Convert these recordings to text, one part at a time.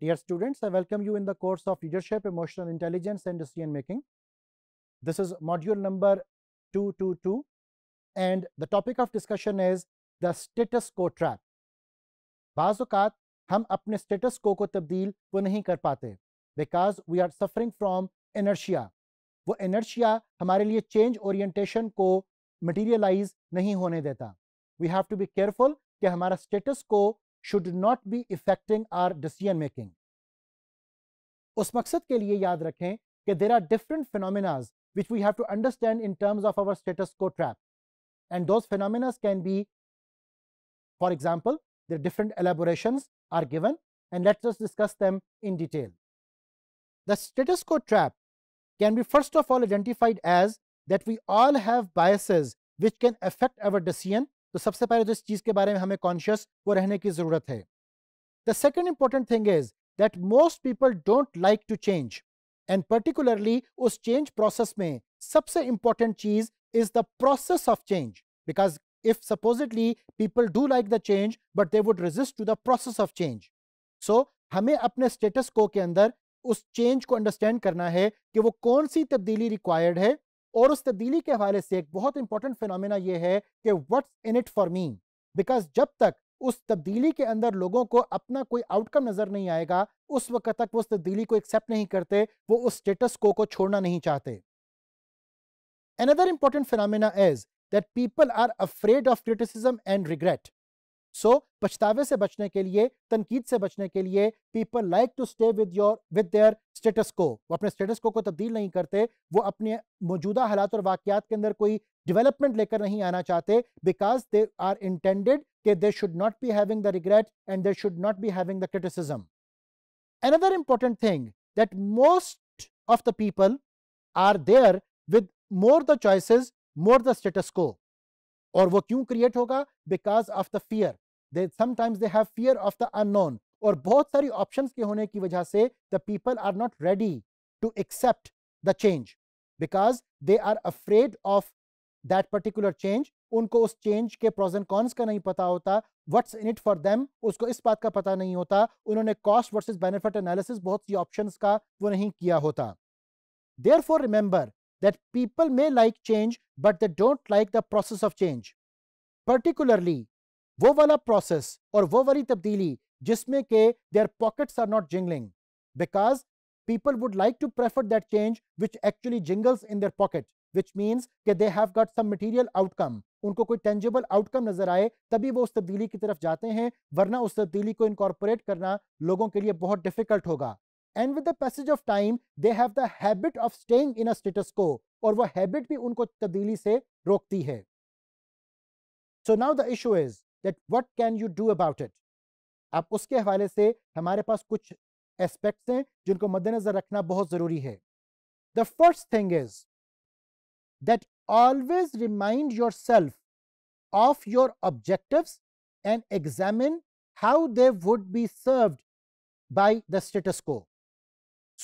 Dear students, I welcome you in the course of Leadership, Emotional Intelligence and Decision Making. This is module number 222 and the topic of discussion is the status quo trap. बाज़ात हम apne status quo ko tabdil वो nahi kar pate because we are suffering from inertia. wo inertia hamare liye change orientation ko materialize nahi hone deta We have to be careful ki hamara status quo Should not be affecting our decision making. उस मकसद के लिए याद रखें कि there are which we have to understand in terms of our status quo trap. And those phenomena can be, for example, the different elaborations are given and let us discuss them in detail. The status quo trap can be first of all identified as that we all have biases which can affect our decision तो सबसे पहले तो इस चीज के बारे में हमें कॉन्शियस वो रहने की जरूरत है the second important thing is that most people don't like to change and particularly उस चेंज प्रोसेस में सबसे इंपॉर्टेंट चीज is the process of change because if supposedly people do like the change but they would resist to the process of change so हमें अपने status को के अंदर उस चेंज को अंडरस्टैंड करना है कि वो कौन सी तब्दीली रिक्वायर्ड है और उस तब्दीली के हवाले से एक बहुत इंपॉर्टेंट फिनमिना यह है कि what's in it for me because जब तक उस तब्दीली के अंदर लोगों को अपना कोई आउटकम नजर नहीं आएगा उस वक्त तक वो उस तब्दीली को एक्सेप्ट नहीं करते वो उस स्टेटस को को छोड़ना नहीं चाहते Another important phenomena is that people are afraid of criticism and regret so पछतावे से बचने के लिए तनकीद से बचने के लिए people like to stay with your with their status quo वो अपने स्टेटस को को तब्दील नहीं करते वो अपने मौजूदा हालात और वाकयात के अंदर कोई डेवलपमेंट लेकर नहीं आना चाहते बिकॉज दे आर इंटेंडेड के they should not be having the regret and they should not be having the criticism another important thing that most of the people are there with more the choices more the status quo और वो क्यों create होगा because of the fear they sometimes they have fear of the unknown और बहुत सारी options के होने की वजह से the people are not ready to accept the change because they are afraid of that particular change उनको उस चेंज के प्रोज एंड कॉन्स का नहीं पता होता what's in it for them उसको इस बात का पता नहीं होता उन्होंने कॉस्ट वर्सेस बेनिफिट एनालिसिस बहुत सी ऑप्शंस का वो नहीं किया होता therefore remember that people may like change but they don't like the process of change particularly वो वाला प्रोसेस और वो वाली तब्दीली जिसमें के their pockets are not jingling because people would like to prefer that change which actually jingles in their pocket which means के they have got some material outcome उनको कोई टेंजेबल आउटकम नजर आए तभी वो उस तब्दीली की तरफ जाते हैं वरना उस तब्दीली को इनकॉर्पोरेट करना लोगों के लिए बहुत डिफिकल्ट होगा and with the passage of time they have the habit of staying in a status quo और वो हैबिट भी उनको तब्दीली से रोकती है so now the issue is that what can you do about it अब उसके हवाले से हमारे पास कुछ एस्पेक्ट्स हैं जिनको मद्देनजर रखना बहुत जरूरी है the first thing is that always remind yourself of your objective and examine how they would be served by the status quo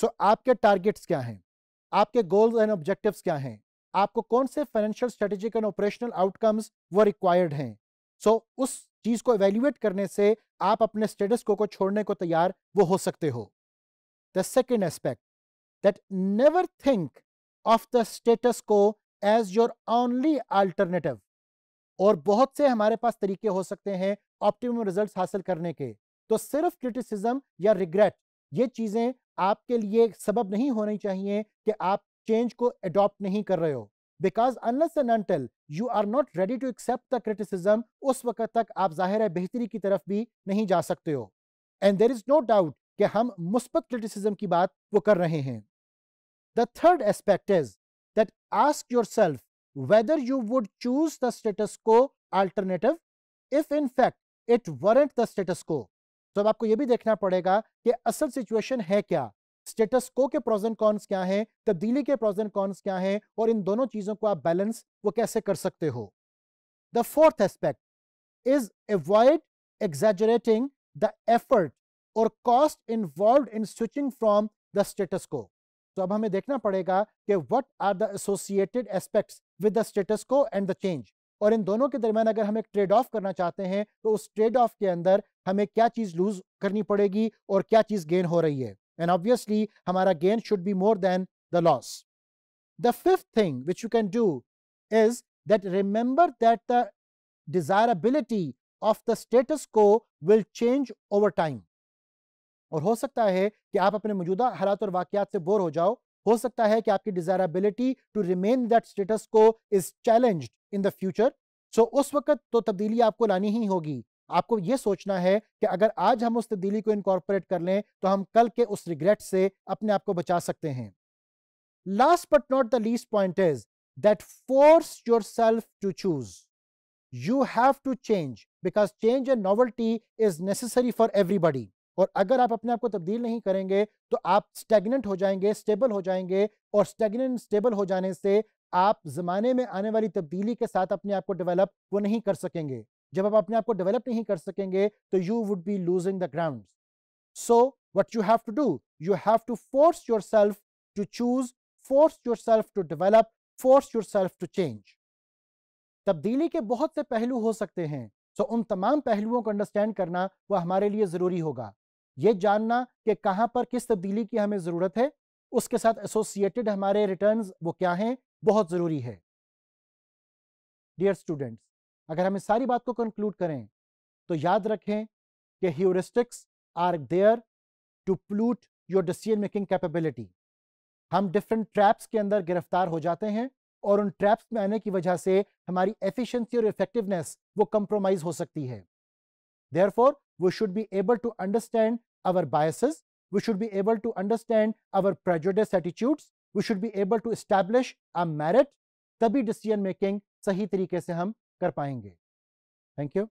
so आपके टारगेट्स क्या हैं आपके गोल्स एंड ऑब्जेक्टिव क्या हैं आपको कौन से financial strategic and operational outcomes वो रिक्वायर्ड हैं सो so, उस चीज को एवेल्युएट करने से आप अपने स्टेटस को को छोड़ने को तैयार वो हो सकते हो the second aspect that never think of the status quo as your only alternative और बहुत से हमारे पास तरीके हो सकते हैं ऑप्टिमम रिजल्ट्स हासिल करने के तो सिर्फ क्रिटिसिज्म या रिग्रेट ये चीजें आपके लिए सबब नहीं होनी चाहिए कि आप चेंज को एडॉप्ट नहीं कर रहे हो because unless and until you are not ready to accept the criticism उस वक्त तक आप जाहिर है बेहतरी की तरफ भी नहीं जा सकते हो and there is no doubt कि हम मुस्बत क्रिटिसिज्म की बात वो कर रहे हैं the third aspect is that ask yourself whether you would choose the status quo alternative if in fact it warrant the status quo तो अब आपको यह भी देखना पड़ेगा कि असल सिचुएशन है क्या स्टेटस को के प्रोजन कॉन्स क्या हैं तब्दीली के प्रोजन कॉन्स क्या हैं और इन दोनों चीजों को आप बैलेंस वो कैसे कर सकते हो the fourth aspect is avoid exaggerating the effort और cost involve in switching from the status quo तो अब हमें देखना पड़ेगा कि what are the associated aspects with the status quo and the change और इन दोनों के दरमियान अगर हम एक ट्रेड ऑफ करना चाहते हैं तो उस ट्रेड ऑफ के अंदर हमें क्या चीज लूज करनी पड़ेगी और क्या चीज गेन हो रही है And obviously, hamara gain should be more than the loss. The fifth thing which you can do is that remember that the desirability of the status quo will change over time. और हो सकता है कि आप अपने मौजूदा हालात और वाकयात से बोर हो जाओ हो सकता है कि आपकी desirability to remain that status quo is challenged in the future so उस वक्त तो तब्दीली आपको लानी ही होगी आपको ये सोचना है कि अगर आज हम उस तब्दीली को इनकॉर्पोरेट कर लें तो हम कल के उस रिग्रेट से अपने आप को बचा सकते हैं last but not the least point is that force yourself to choose you have to change because change and novelty is necessary for everybody और अगर आप अपने आप को तब्दील नहीं करेंगे तो आप स्टेगनेंट हो जाएंगे स्टेबल हो जाएंगे और स्टेगनेंट स्टेबल हो जाने से आप जमाने में आने वाली तब्दीली के साथ अपने आप को डेवलप वो नहीं कर सकेंगे जब आप अपने आप को डेवलप नहीं कर सकेंगे तो you would be losing the ground so what you have to do you have to force yourself to choose force yourself to develop force yourself to change तब्दीली के बहुत से पहलू हो सकते हैं सो so, उन तमाम पहलुओं को अंडरस्टैंड करना वह हमारे लिए जरूरी होगा ये जानना कि कहां पर किस तब्दीली की हमें ज़रूरत है उसके साथ एसोसिएटेड हमारे रिटर्न्स वो क्या हैं बहुत ज़रूरी है डियर स्टूडेंट्स अगर हम इस सारी बात को कंक्लूड करें तो याद रखें कि heuristics are there to pollute your decision making capability हम डिफरेंट ट्रैप्स के अंदर गिरफ्तार हो जाते हैं और उन ट्रैप्स में आने की वजह से हमारी एफिशिएंसी और इफेक्टिवनेस वो कंप्रोमाइज हो सकती है therefore we should be able to understand our biases we should be able to understand our prejudice attitudes we should be able to establish our merit तभी डिसीजन मेकिंग सही तरीके से हम कर पाएंगे थैंक यू